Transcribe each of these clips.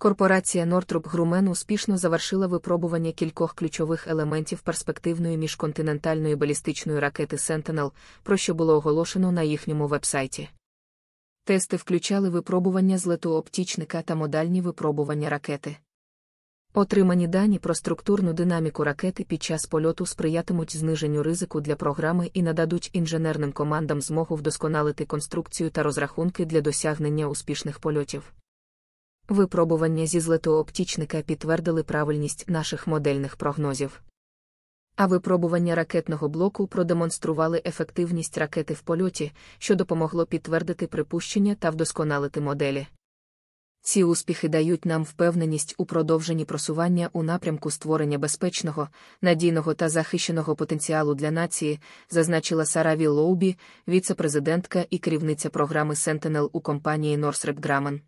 Корпорація Northrop Grumman успішно завершила випробування кількох ключових елементів перспективної міжконтинентальної балістичної ракети Sentinel, про що було оголошено на їхньому вебсайті. Тести включали випробування злету оптічника та модальні випробування ракети. Отримані дані про структурну динаміку ракети під час польоту сприятимуть зниженню ризику для програми і нададуть інженерним командам змогу вдосконалити конструкцію та розрахунки для досягнення успішних польотів. Випробування зі злетооптічника підтвердили правильність наших модельних прогнозів. А випробування ракетного блоку продемонстрували ефективність ракети в польоті, що допомогло підтвердити припущення та вдосконалити моделі. Ці успіхи дають нам впевненість у продовженні просування у напрямку створення безпечного, надійного та захищеного потенціалу для нації, зазначила Сара Вілоубі, віце-президентка і керівниця програми Sentinel у компанії Northrop Grumman.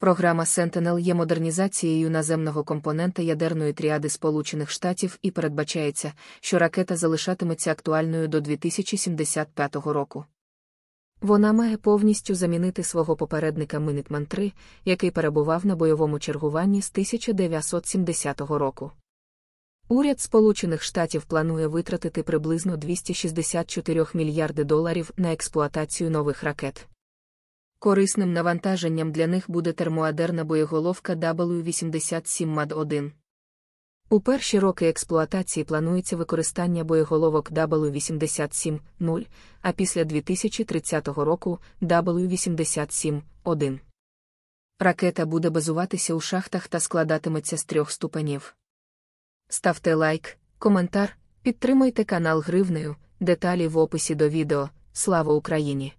Програма Sentinel є модернізацією наземного компонента ядерної тріади Сполучених Штатів і передбачається, що ракета залишатиметься актуальною до 2075 року. Вона має повністю замінити свого попередника Минітман 3, який перебував на бойовому чергуванні з 1970 року. Уряд Сполучених Штатів планує витратити приблизно 264 мільярди доларів на експлуатацію нових ракет. Корисним навантаженням для них буде термоадерна боєголовка W87 mad 1 У перші роки експлуатації планується використання боєголовок W87 0, а після 2030 року W87 1 Ракета буде базуватися у шахтах та складатиметься з трьох ступенів. Ставте лайк, коментар, підтримуйте канал Гривнею, деталі в описі до відео. Слава Україні!